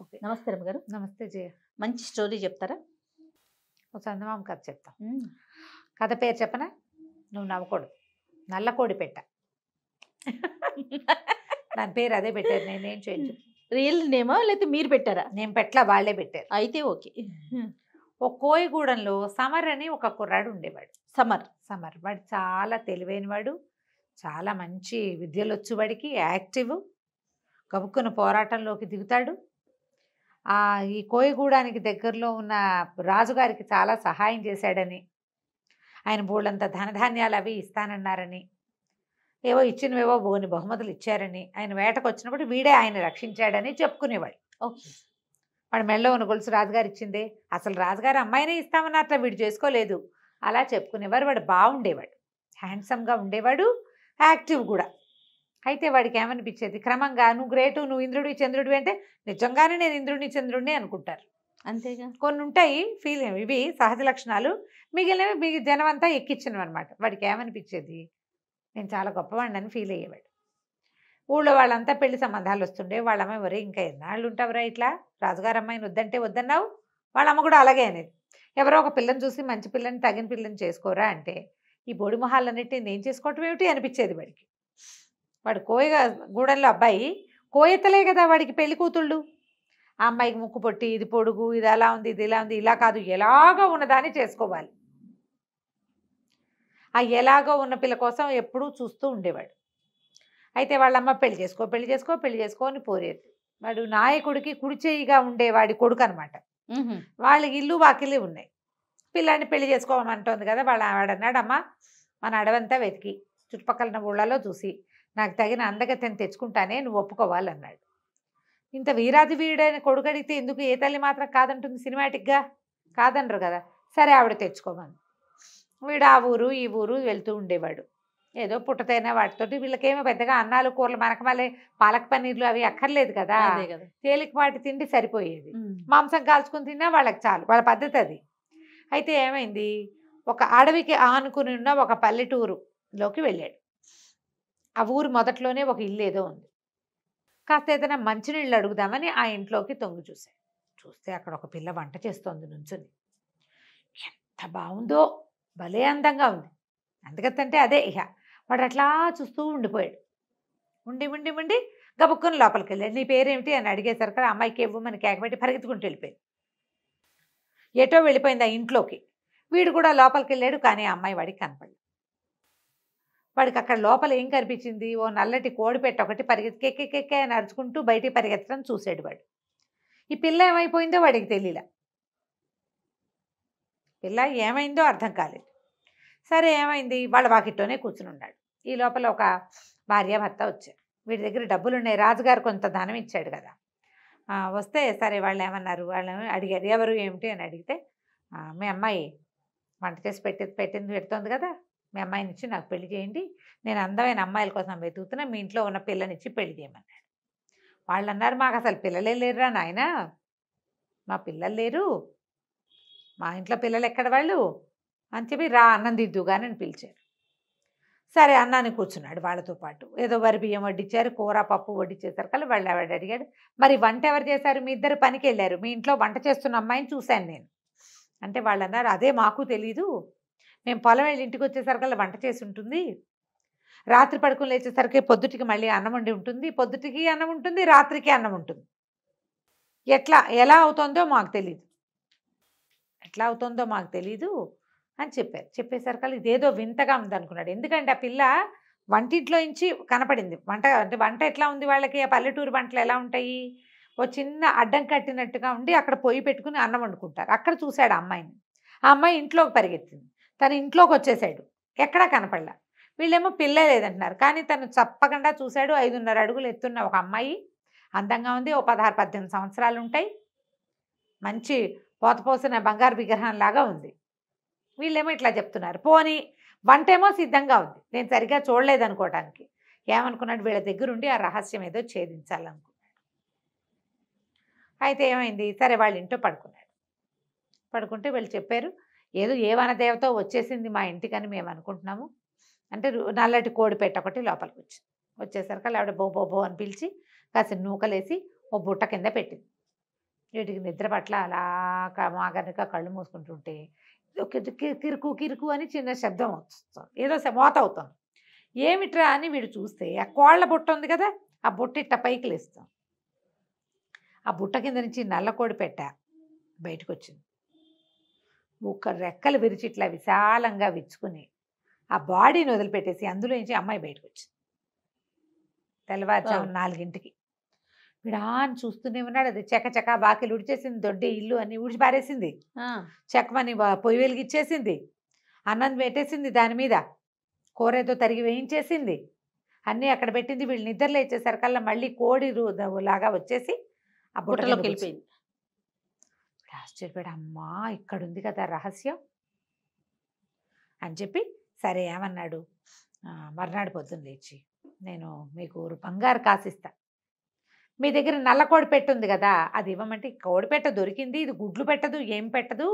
okay నమస్తే గారు నమస్తే జయ మంచి స్టోరీ చెప్తారా ఒక చందమామ కథ చెప్తాం కథ పేరు చెప్పనా నువ్వు నవ్వకూడదు నల్ల కోడి పెట్ట దాని పేరు అదే పెట్టారు నేనేం చేయలేదు రియల్ నేమా లేకపోతే మీరు పెట్టారా నేను పెట్టలా వాళ్ళే పెట్టారు అయితే ఓకే ఒక కోయగూడెంలో సమర్ అని ఒక కుర్రాడు ఉండేవాడు సమర్ సమర్ వాడు చాలా తెలివైన వాడు చాలా మంచి విద్యలు వచ్చేవాడికి యాక్టివ్ గబుక్కున పోరాటంలోకి దిగుతాడు ఈ కోయగూడానికి దగ్గరలో ఉన్న రాజుగారికి చాలా సహాయం చేశాడని ఆయన బోళ్ళంత ధనధాన్యాలు అవి ఇస్తానన్నారని ఏవో ఇచ్చినవేవో బోని బహుమతులు ఇచ్చారని ఆయన వేటకు వచ్చినప్పుడు వీడే ఆయన రక్షించాడని చెప్పుకునేవాడు వాడు మెళ్ళో ఉన్న గొలుసు రాజుగారు ఇచ్చిందే అసలు రాజుగారు అమ్మాయినే ఇస్తామని అట్లా వీడు చేసుకోలేదు అలా చెప్పుకునేవారు వాడు బాగుండేవాడు హ్యాండ్సమ్గా ఉండేవాడు యాక్టివ్ కూడా అయితే వాడికి ఏమనిపించేది క్రమంగా నువ్వు గ్రేటు నువ్వు ఇంద్రుడి చంద్రుడివి అంటే నిజంగానే నేను ఇంద్రుడిని చంద్రుడిని అనుకుంటారు అంతేగా కొన్ని ఉంటాయి ఫీల్ ఇవి సహజ లక్షణాలు మిగిలినవి మీ జనం అంతా ఎక్కిచ్చినవి అనమాట వాడికి ఏమనిపించేది నేను చాలా గొప్పవాడిని అని ఫీల్ అయ్యేవాడు ఊళ్ళో వాళ్ళంతా పెళ్లి సంబంధాలు వస్తుండే వాళ్ళ అమ్మాయి వరే ఇంకా ఎన్నాళ్ళు ఉంటావురా ఇట్లా రాజుగారు అమ్మాయిని వద్దంటే వద్దన్నావు వాళ్ళ అమ్మ కూడా అలాగే అనేది ఎవరో ఒక పిల్లని చూసి మంచి పిల్లని తగిన పిల్లని చేసుకోరా అంటే ఈ బోడి మొహాలన్నిటిని నేను చేసుకోవటం ఏమిటి అనిపించేది వాడికి వాడు కోయగా గూడెంలో అబ్బాయి కోయతలే కదా వాడికి పెళ్లి కూతుళ్ళు ఆ అమ్మాయికి ముక్కు పొట్టి ఇది పొడుగు ఇది అలా ఉంది ఇది ఇలా ఉంది ఇలా కాదు ఎలాగో ఉన్నదాన్ని చేసుకోవాలి ఆ ఎలాగో ఉన్న పిల్ల కోసం ఎప్పుడూ చూస్తూ ఉండేవాడు అయితే వాళ్ళమ్మ పెళ్లి చేసుకో పెళ్లి చేసుకో పెళ్లి చేసుకో అని పోరేది వాడు నాయకుడికి కుడిచేయిగా ఉండేవాడి కొడుకు అనమాట వాళ్ళ ఇల్లు వాకిలి ఉన్నాయి పిల్లాన్ని పెళ్లి చేసుకోమంటుంది కదా వాళ్ళ వాడన్నాడమ్మ మన అడవంతా వెతికి చుట్టుపక్కల ఊళ్ళలో చూసి నాకు తగిన అందగతని తెచ్చుకుంటానే నువ్వు ఒప్పుకోవాలన్నాడు ఇంత వీరాది వీడైన కొడుకడితే ఎందుకు ఏ తల్లి మాత్రం కాదంటుంది సినిమాటిక్గా కాదనరు కదా సరే ఆవిడ తెచ్చుకోమని వీడు ఆ ఊరు ఈ ఊరు వెళ్తూ ఉండేవాడు ఏదో పుట్టతైన వాటితోటి వీళ్ళకేమో పెద్దగా అన్నాలు కూరలు మనకు మళ్ళీ పాలక పన్నీర్లు అవి అక్కర్లేదు కదా తేలికపాటి తిండి సరిపోయేది మాంసం కాల్చుకుని తిన్నా వాళ్ళకి చాలు వాళ్ళ పద్ధతి అది అయితే ఏమైంది ఒక అడవికి ఆనుకుని ఉన్న ఒక పల్లెటూరులోకి వెళ్ళాడు ఆ ఊరు మొదట్లోనే ఒక ఇల్లు ఏదో ఉంది కాస్త ఏదైనా మంచినీళ్ళు అడుగుదామని ఆ ఇంట్లోకి తొంగి చూశాను చూస్తే అక్కడ ఒక పిల్ల వంట చేస్తోంది నుంచుని ఎంత బాగుందో భలే అందంగా ఉంది అందుకతంటే అదే ఇహ వాడు అట్లా చూస్తూ ఉండిపోయాడు ఉండి ఉండి ఉండి గబుక్కుని లోపలికి వెళ్ళాడు నీ పేరేమిటి అని అడిగేసరికి అమ్మాయికి ఇవ్వమని కేకబెట్టి పరిగెత్తుకుంటూ వెళ్ళిపోయింది ఎటో వెళ్ళిపోయింది ఆ ఇంట్లోకి వీడు కూడా లోపలికి వెళ్ళాడు కానీ ఆ అమ్మాయి వాడికి కనపడలేదు వాడికి అక్కడ లోపల ఏం కనిపించింది ఓ నల్లటి కోడి పెట్టి ఒకటి పరిగెత్తి కెక్కెక్కెక్కే నడుచుకుంటూ బయటికి పరిగెత్తడం చూసాడు వాడు ఈ పిల్ల ఏమైపోయిందో వాడికి తెలియల పిల్ల ఏమైందో అర్థం కాలేదు సరే ఏమైంది వాళ్ళ వాకిట్లోనే కూర్చుని ఉన్నాడు ఈ లోపల ఒక భార్యాభర్త వచ్చారు వీడి దగ్గర డబ్బులు ఉన్నాయి రాజుగారు కొంత ధనం ఇచ్చాడు కదా వస్తే సరే వాళ్ళు ఏమన్నారు వాళ్ళు అడిగారు ఎవరు ఏమిటి అని అడిగితే మీ అమ్మాయి వంట చేసి పెట్టి పెట్టింది పెడుతోంది కదా మీ అమ్మాయిని ఇచ్చి నాకు పెళ్లి చేయండి నేను అందమైన అమ్మాయిల కోసం వెతుకుతున్నా మీ ఇంట్లో ఉన్న పిల్లనిచ్చి పెళ్లి చేయమన్నాడు వాళ్ళు అన్నారు మాకు అసలు పిల్లలే లేరురా నాయన మా పిల్లలు లేరు మా ఇంట్లో పిల్లలు ఎక్కడ వాళ్ళు అని చెప్పి రా అన్నం కానీ అని పిలిచారు సరే అన్నాన్ని కూర్చున్నాడు వాళ్ళతో పాటు ఏదో వరి బియ్యం వడ్డించారు కూర పప్పు వడ్డించేసారు కానీ వాళ్ళు ఎవరు అడిగాడు మరి వంట ఎవరు చేశారు మీ ఇద్దరు పనికి వెళ్ళారు మీ ఇంట్లో వంట చేస్తున్న అమ్మాయిని చూశాను నేను అంటే వాళ్ళు అన్నారు అదే మాకు తెలీదు మేము పొలం వెళ్ళి ఇంటికి వచ్చేసరికల్లా వంట చేసి ఉంటుంది రాత్రి పడుకుని లేచేసరికి పొద్దుటికి మళ్ళీ అన్నం వండి ఉంటుంది పొద్దుటికి అన్నం ఉంటుంది రాత్రికి అన్నం ఉంటుంది ఎట్లా ఎలా అవుతుందో మాకు తెలియదు ఎట్లా అవుతుందో మాకు తెలీదు అని చెప్పారు అలా ఇదేదో వింతగా ఉంది అనుకున్నాడు ఎందుకంటే ఆ పిల్ల వంటింట్లో నుంచి కనపడింది వంట అంటే వంట ఎట్లా ఉంది వాళ్ళకి ఆ పల్లెటూరు వంటలు ఎలా ఉంటాయి ఓ చిన్న అడ్డం కట్టినట్టుగా ఉండి అక్కడ పొయ్యి పెట్టుకుని అన్నం వండుకుంటారు అక్కడ చూశాడు అమ్మాయిని ఆ అమ్మాయి ఇంట్లోకి పరిగెత్తింది తన ఇంట్లోకి వచ్చేసాడు ఎక్కడా కనపడలా వీళ్ళేమో పిల్ల లేదంటున్నారు కానీ తను చప్పకుండా చూశాడు ఐదున్నర అడుగులు ఎత్తున్న ఒక అమ్మాయి అందంగా ఉంది ఓ పదహారు పద్దెనిమిది సంవత్సరాలు ఉంటాయి మంచి పోతపోసిన బంగారు విగ్రహం లాగా ఉంది వీళ్ళేమో ఇట్లా చెప్తున్నారు పోని వంటేమో సిద్ధంగా ఉంది నేను సరిగ్గా చూడలేదు అనుకోవటానికి ఏమనుకున్నాడు వీళ్ళ దగ్గరుండి ఆ రహస్యం ఏదో ఛేదించాలనుకున్నాడు అయితే ఏమైంది సరే వాళ్ళ ఇంట్లో పడుకున్నాడు పడుకుంటే వీళ్ళు చెప్పారు ఏదో ఏ వనదేవత వచ్చేసింది మా ఇంటికని మేము అనుకుంటున్నాము అంటే నల్లటి పెట్ట ఒకటి లోపలికి వచ్చింది వచ్చేసరికి ఆవిడ బో బో బో అని పిలిచి కాసిన నూకలేసి ఓ బుట్ట కింద పెట్టింది వీటికి నిద్ర పట్ల అలా మాగనక కళ్ళు మూసుకుంటుంటే కిరుకు కిరుకు అని చిన్న శబ్దం వస్తుంది ఏదో మోత అవుతుంది ఏమిట్రా అని వీడు చూస్తే ఆ కోళ్ళ బుట్ట ఉంది కదా ఆ బుట్ట ఇట్ట పైకి లేస్తాం ఆ బుట్ట కింద నుంచి నల్ల కోడి పెట్ట బయటకు వచ్చింది ఒక రెక్కలు విరిచి ఇట్లా విశాలంగా విచ్చుకుని ఆ బాడీని వదిలిపెట్టేసి అందులో నుంచి అమ్మాయి బయటకు వచ్చింది తెల్లవారుజాము నాలుగింటికి విడాన్ చూస్తూనే ఉన్నాడు అది చెక్క చెక్క బాకీలు ఉడిచేసింది దొడ్డి ఇల్లు అన్ని ఉడిచి పారేసింది చెక్కమని పొయ్యి వెలిగిచ్చేసింది అన్నం పెట్టేసింది దాని మీద కూరతో తరిగి వేయించేసింది అన్నీ అక్కడ పెట్టింది వీళ్ళు వేసేసరికల్లా మళ్ళీ కోడి రూ లాగా వచ్చేసి ఆ బుట్టలోకి వెళ్ళిపోయింది ఆశ్చర్యపడి అమ్మా ఇక్కడుంది కదా రహస్యం అని చెప్పి సరే ఏమన్నాడు మర్నాడు పొద్దున్న లేచి నేను మీకు బంగారు కాసిస్తా మీ దగ్గర నల్ల కోడి పెట్టుంది కదా అది ఇవ్వమంటే కోడి పెట్ట దొరికింది ఇది గుడ్లు పెట్టదు ఏం పెట్టదు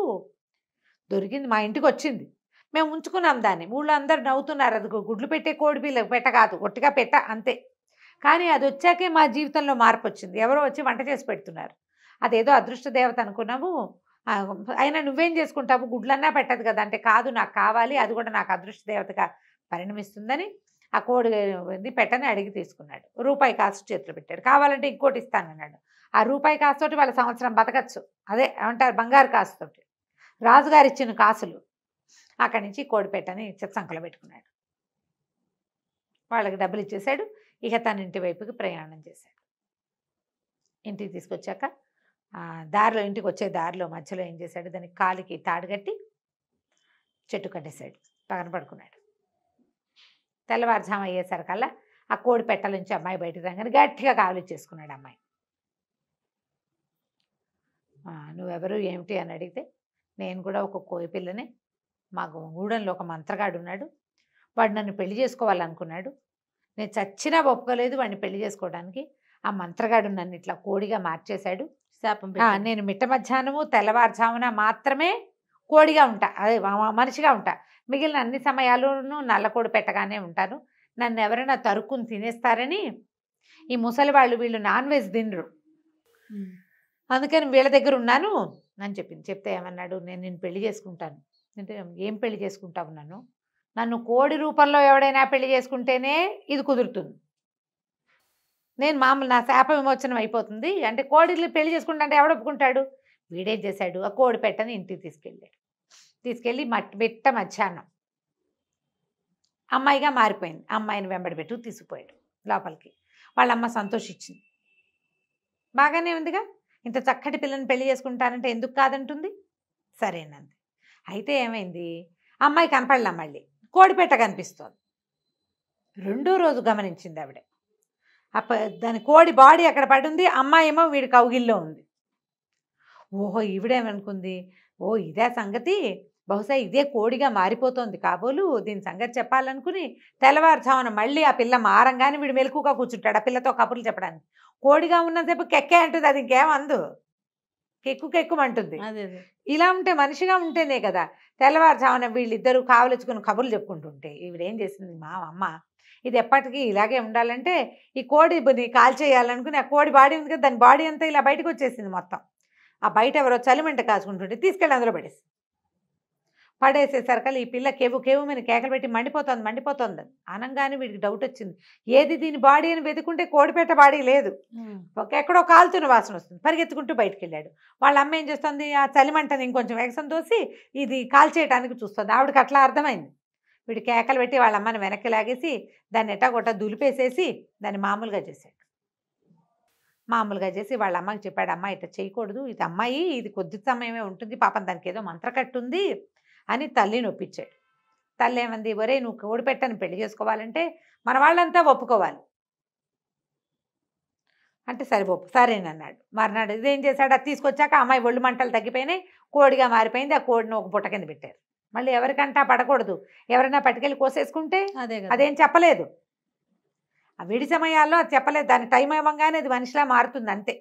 దొరికింది మా ఇంటికి వచ్చింది మేము ఉంచుకున్నాం దాన్ని ఊళ్ళో అందరు నవ్వుతున్నారు అది గుడ్లు పెట్టే కోడి పిల్ల పెట్ట కాదు ఒట్టిగా పెట్ట అంతే కానీ అది వచ్చాకే మా జీవితంలో మార్పు వచ్చింది ఎవరో వచ్చి వంట చేసి పెడుతున్నారు అదేదో అదృష్ట దేవత అనుకున్నాము అయినా నువ్వేం చేసుకుంటావు గుడ్లన్నా పెట్టదు కదా అంటే కాదు నాకు కావాలి అది కూడా నాకు అదృష్ట దేవతగా పరిణమిస్తుందని ఆ కోడి పెట్టని అడిగి తీసుకున్నాడు రూపాయి కాసు చేతులు పెట్టాడు కావాలంటే ఇంకోటి ఇస్తాను అన్నాడు ఆ రూపాయి కాసుతోటి వాళ్ళ సంవత్సరం బతకచ్చు అదే ఏమంటారు బంగారు కాసుతోటి రాజుగారు ఇచ్చిన కాసులు అక్కడి నుంచి కోడి పెట్టని సంకలో పెట్టుకున్నాడు వాళ్ళకి డబ్బులు ఇచ్చేశాడు ఇక తన ఇంటి వైపుకి ప్రయాణం చేశాడు ఇంటికి తీసుకొచ్చాక దారిలో ఇంటికి వచ్చే దారిలో మధ్యలో ఏం చేశాడు దానికి కాలికి తాడు కట్టి చెట్టు కట్టేశాడు పగన పడుకున్నాడు తెల్లవారుజాము అయ్యేసరికల్లా ఆ కోడి పెట్టల నుంచి అమ్మాయి బయటకు రాగానే గట్టిగా కాలు ఇచ్చేసుకున్నాడు అమ్మాయి నువ్వెవరు ఏమిటి అని అడిగితే నేను కూడా ఒక కోయి పిల్లని మా గూడెంలో ఒక మంత్రగాడు ఉన్నాడు వాడు నన్ను పెళ్లి చేసుకోవాలనుకున్నాడు నేను చచ్చినా ఒప్పుకోలేదు వాడిని పెళ్లి చేసుకోవడానికి ఆ మంత్రగాడు నన్ను ఇట్లా కోడిగా మార్చేశాడు శాపం నేను మిట్ట మధ్యాహ్నము తెల్లవారుజామున మాత్రమే కోడిగా ఉంటా అదే మనిషిగా ఉంటా మిగిలిన అన్ని సమయాలను నల్లకోడి పెట్టగానే ఉంటాను నన్ను ఎవరైనా తరుక్కుని తినేస్తారని ఈ ముసలి వాళ్ళు వీళ్ళు నాన్ వెజ్ తినరు అందుకని వీళ్ళ దగ్గర ఉన్నాను అని చెప్పింది చెప్తే ఏమన్నాడు నేను నేను పెళ్లి చేసుకుంటాను అంటే ఏం పెళ్లి చేసుకుంటావు నన్ను నన్ను కోడి రూపంలో ఎవడైనా పెళ్లి చేసుకుంటేనే ఇది కుదురుతుంది నేను మామూలు నా శాప విమోచనం అయిపోతుంది అంటే కోడిలు పెళ్లి చేసుకుంటే అంటే ఎవడొప్పుకుంటాడు వీడేం చేశాడు ఆ కోడి పెట్టని ఇంటికి తీసుకెళ్ళాడు తీసుకెళ్ళి మట్టి బిట్ట మధ్యాహ్నం అమ్మాయిగా మారిపోయింది అమ్మాయిని వెంబడి పెట్టు తీసుకుపోయాడు లోపలికి వాళ్ళమ్మ సంతోషించింది బాగానే ఉందిగా ఇంత చక్కటి పిల్లని పెళ్లి చేసుకుంటానంటే ఎందుకు కాదంటుంది సరేనంది అయితే ఏమైంది అమ్మాయి కనపడలే మళ్ళీ కోడిపేట కనిపిస్తోంది రెండో రోజు గమనించింది ఆవిడే అప్ప దాని కోడి బాడీ అక్కడ పడి ఉంది అమ్మాయి ఏమో వీడి కౌగిల్లో ఉంది ఓహో ఈవిడేమనుకుంది ఓ ఇదే సంగతి బహుశా ఇదే కోడిగా మారిపోతోంది కాబోలు దీని సంగతి చెప్పాలనుకుని తెల్లవారుజామున మళ్ళీ ఆ పిల్ల మారంగానే వీడు మెలకుగా కూర్చుంటాడు ఆ పిల్లతో కబుర్లు చెప్పడానికి కోడిగా ఉన్నసేపు కెక్కే అంటుంది అది ఇంకేం అందు కెక్కు కెక్కుమంటుంది ఇలా ఉంటే మనిషిగా ఉంటేనే కదా తెల్లవారుజామున వీళ్ళిద్దరూ కావలిచ్చుకుని కబుర్లు చెప్పుకుంటుంటే ఈవిడేం చేసింది మా అమ్మ ఇది ఎప్పటికీ ఇలాగే ఉండాలంటే ఈ కోడిని కాల్ చేయాలనుకుని ఆ కోడి బాడీ ఉంది కదా దాని బాడీ అంతా ఇలా బయటకు వచ్చేసింది మొత్తం ఆ బయట ఎవరో చలిమంట కాచుకుంటుంటే తీసుకెళ్ళి అందులో పడేసి పడేసేసరికల్ ఈ పిల్ల కేవు కేవు మీద కేకలు పెట్టి మండిపోతుంది మండిపోతుంది అనంగానే వీడికి డౌట్ వచ్చింది ఏది దీని బాడీ అని వెతుకుంటే కోడిపేట బాడీ లేదు ఎక్కడో కాలుతున్న వాసన వస్తుంది పరిగెత్తుకుంటూ బయటికి వెళ్ళాడు వాళ్ళ అమ్మ ఏం చేస్తుంది ఆ చలిమంటని ఇంకొంచెం వేగసం తోసి ఇది కాల్చేయటానికి చూస్తుంది ఆవిడకి అట్లా అర్థమైంది వీడు కేకలు పెట్టి వాళ్ళ అమ్మని వెనక్కి లాగేసి దాన్ని ఎట్టగొట్ట దులిపేసేసి దాన్ని మామూలుగా చేశాడు మామూలుగా చేసి వాళ్ళ అమ్మకి చెప్పాడు అమ్మ ఇట్లా చేయకూడదు ఇది అమ్మాయి ఇది కొద్ది సమయమే ఉంటుంది పాపం దానికి ఏదో ఉంది అని తల్లిని ఒప్పించాడు తల్లి ఏమంది ఒరే నువ్వు కోడి పెట్టని పెళ్లి చేసుకోవాలంటే మన వాళ్ళంతా ఒప్పుకోవాలి అంటే సరే ఒప్పు సరేనన్నాడు మర్నాడు ఇదేం చేశాడు అది తీసుకొచ్చాక అమ్మాయి ఒళ్ళు మంటలు తగ్గిపోయినాయి కోడిగా మారిపోయింది ఆ కోడిని ఒక పుట్ట కింద పెట్టారు మళ్ళీ ఎవరికంటా పడకూడదు ఎవరైనా పట్టుకెళ్ళి కోసేసుకుంటే అదేం చెప్పలేదు ఆ విడి సమయాల్లో అది చెప్పలేదు దాని టైం ఇవ్వగానే అది మనిషిలా మారుతుంది అంతే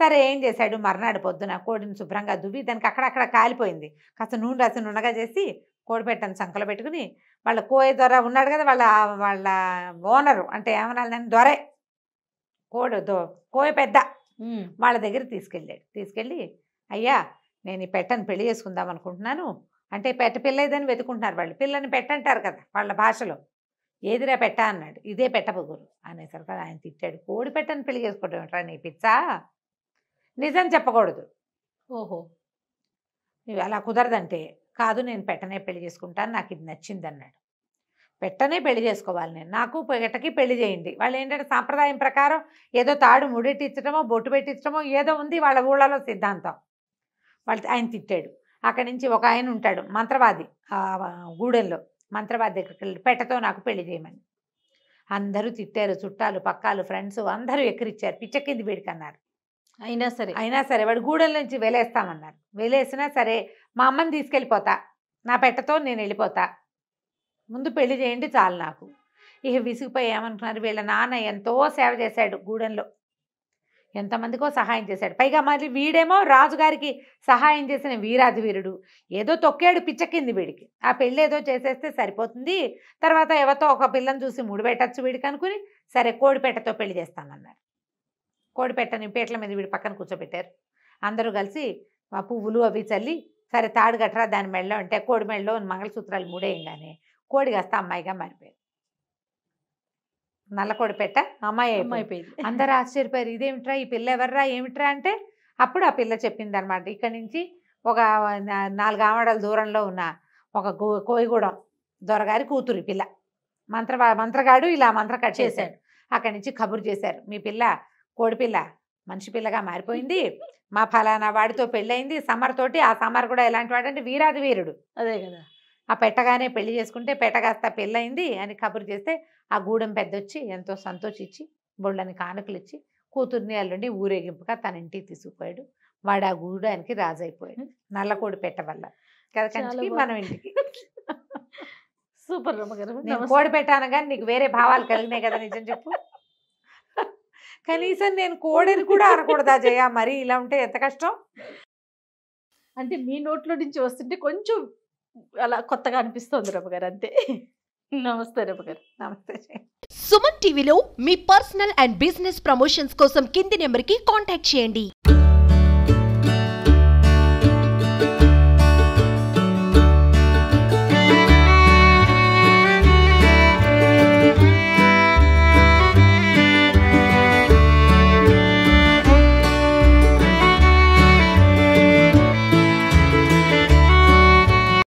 సరే ఏం చేశాడు మర్నాడు పొద్దున కోడిని శుభ్రంగా దువ్వి దానికి అక్కడక్కడ కాలిపోయింది కాస్త నూనె రాసి నూనెగా చేసి కోడి పెట్టను సంకలో పెట్టుకుని వాళ్ళ కోయ దొర ఉన్నాడు కదా వాళ్ళ వాళ్ళ ఓనరు అంటే ఏమన్నా నేను దొరే కోడు దో కోయ పెద్ద వాళ్ళ దగ్గర తీసుకెళ్ళాడు తీసుకెళ్ళి అయ్యా నేను ఈ పెట్టను పెళ్లి చేసుకుందాం అనుకుంటున్నాను అంటే పెట్ట పిల్ల ఏదని వెతుకుంటున్నారు వాళ్ళు పిల్లని పెట్టంటారు కదా వాళ్ళ భాషలో ఏదిరా పెట్ట అన్నాడు ఇదే పెట్టబుగురు అనేసరికి ఆయన తిట్టాడు కోడి పెట్టని పెళ్లి చేసుకోవడం ఏంట్రా నీ పిచ్చా నిజం చెప్పకూడదు ఓహో నువ్వు అలా కుదరదంటే కాదు నేను పెట్టనే పెళ్లి చేసుకుంటాను నాకు ఇది నచ్చింది అన్నాడు పెట్టనే పెళ్లి చేసుకోవాలి నేను నాకు పెట్టకి పెళ్లి చేయండి వాళ్ళు ఏంటంటే సాంప్రదాయం ప్రకారం ఏదో తాడు ముడిట్టించడమో బొట్టు పెట్టించడమో ఏదో ఉంది వాళ్ళ ఊళ్ళలో సిద్ధాంతం వాళ్ళు ఆయన తిట్టాడు అక్కడి నుంచి ఒక ఆయన ఉంటాడు మంత్రవాది గూడెల్లో మంత్రవాది దగ్గరికి వెళ్ళి పెట్టతో నాకు పెళ్లి చేయమని అందరూ తిట్టారు చుట్టాలు పక్కాలు ఫ్రెండ్స్ అందరూ ఎక్కిరిచ్చారు పిచ్చకింది అన్నారు అయినా సరే అయినా సరే వాడు గూడెల నుంచి వెలేస్తామన్నారు వెలేసినా సరే మా అమ్మని తీసుకెళ్ళిపోతా నా పెట్టతో నేను వెళ్ళిపోతా ముందు పెళ్లి చేయండి చాలు నాకు ఇక విసిగిపోయి ఏమనుకున్నారు వీళ్ళ నాన్న ఎంతో సేవ చేశాడు గూడెంలో ఎంతమందికో సహాయం చేశాడు పైగా మరి వీడేమో రాజుగారికి సహాయం చేసిన వీరాధి వీరుడు ఏదో తొక్కాడు పిచ్చక్కింది వీడికి ఆ పెళ్ళి ఏదో చేసేస్తే సరిపోతుంది తర్వాత ఎవరితో ఒక పిల్లని చూసి పెట్టచ్చు వీడికి అనుకుని సరే కోడిపేటతో పెళ్లి చేస్తానన్నారు కోడిపేటని పీటల మీద వీడి పక్కన కూర్చోబెట్టారు అందరూ కలిసి ఆ పువ్వులు అవి చల్లి సరే తాడు కట్టరా దాని మెళ్ళో అంటే కోడి మెళ్ళలో మంగళసూత్రాలు మూడేయంగానే కోడి కాస్త అమ్మాయిగా మారిపోయారు పెట్ట అమ్మాయి అయిపోయింది అందరు ఆశ్చర్యపోయారు ఇదేమిట్రా ఈ పిల్ల ఎవర్రా ఏమిట్రా అంటే అప్పుడు ఆ పిల్ల చెప్పింది అనమాట ఇక్కడ నుంచి ఒక నాలుగు ఆమడల దూరంలో ఉన్న ఒక కోయిగూడెం దొరగారి కూతురు పిల్ల మంత్ర మంత్రగాడు ఇలా మంత్ర కట్ చేశాడు అక్కడి నుంచి కబురు చేశారు మీ పిల్ల కోడిపిల్ల మనిషి పిల్లగా మారిపోయింది మా ఫలానా వాడితో పెళ్ళయింది సమర్ తోటి ఆ సమర్ కూడా ఎలాంటి వాడు అంటే వీరాది వీరుడు అదే కదా ఆ పెట్టగానే పెళ్లి చేసుకుంటే పెట్టగాస్త పెళ్ళయింది అని కబురు చేస్తే ఆ గూడెం పెద్దొచ్చి ఎంతో సంతోషించి బొళ్ళని కానుకలు ఇచ్చి కూతుర్ని అల్లుండి ఊరేగింపుగా తన ఇంటికి తీసుకుపోయాడు వాడు ఆ గూడానికి రాజైపోయాడు నల్లకోడి పెట్ట వల్ల కదకంచి మనం ఇంటికి సూపర్ నేను కోడి పెట్టాను కానీ నీకు వేరే భావాలు కలిగినాయి కదా నిజం చెప్పు కనీసం నేను కోడిని కూడా అనకూడదా జయ మరి ఇలా ఉంటే ఎంత కష్టం అంటే మీ నోట్లో నుంచి వస్తుంటే కొంచెం అలా కొత్తగా అనిపిస్తోంది రమగారు అంతే నమస్తే గారు నమస్తే సుమన్ టీవీలో మీ పర్సనల్ అండ్ బిజినెస్ ప్రమోషన్స్ కోసం కింది నెంబర్కి కాంటాక్ట్ చేయండి